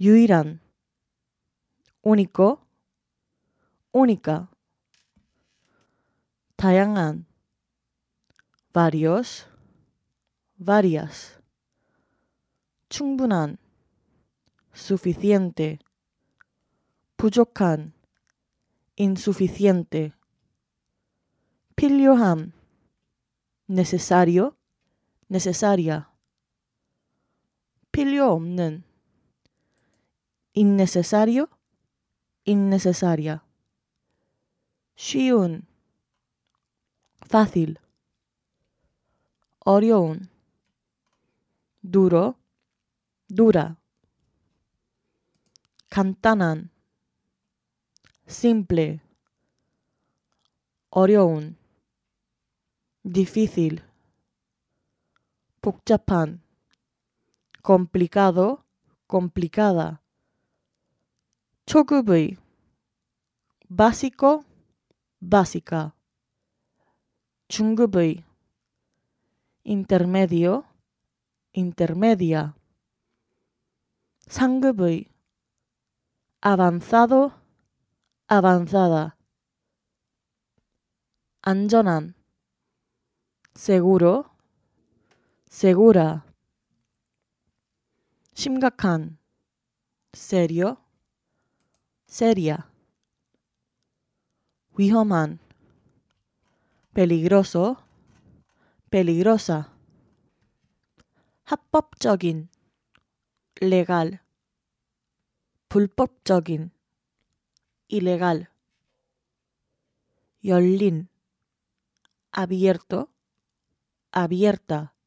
유일한 오니까 오니까 다양한 varios varias 충분한 suficiente 부족한 insuficiente 필요한 necesario necesaria 필요 없는 innecesario, innecesaria. Shiun, fácil. Orión, duro, dura. Cantanan, simple. Orión, difícil. 복잡한, complicado, complicada. 초급의 básico, básica. 중급의 intermedio, intermedia. 상급의 avanzado, avanzada. Anjonan, seguro, segura. 심각한 serio seria, Wihoman, peligroso, peligrosa, joggin. legal, Joggin ilegal, Yollin. abierto, abierta,